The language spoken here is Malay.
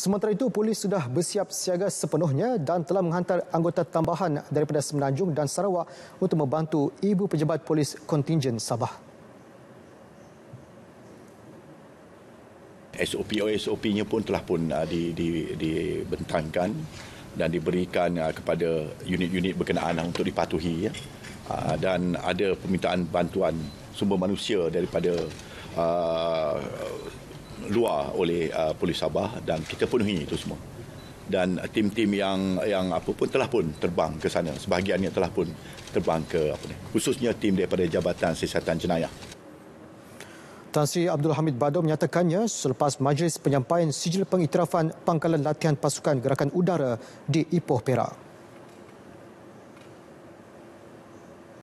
Sementara itu, polis sudah bersiap siaga sepenuhnya dan telah menghantar anggota tambahan daripada Semenanjung dan Sarawak untuk membantu ibu pejabat polis kontingen Sabah. SOP oh, SOP-nya pun telah pun ah, di, di, dibentangkan dan diberikan ah, kepada unit-unit berkenaan lah untuk dipatuhi ya. ah, dan ada permintaan bantuan sumber manusia daripada luar oleh uh, polis Sabah dan kita penuhi itu semua dan tim-tim yang yang apa pun telah pun terbang ke sana sebahagiannya telah pun terbang ke apa ni khususnya tim daripada jabatan siasatan jenayah Tan Sri Abdul Hamid Badu menyatakannya selepas majlis penyampaian sijil pengiktirafan pangkalan latihan pasukan gerakan udara di Ipoh Perak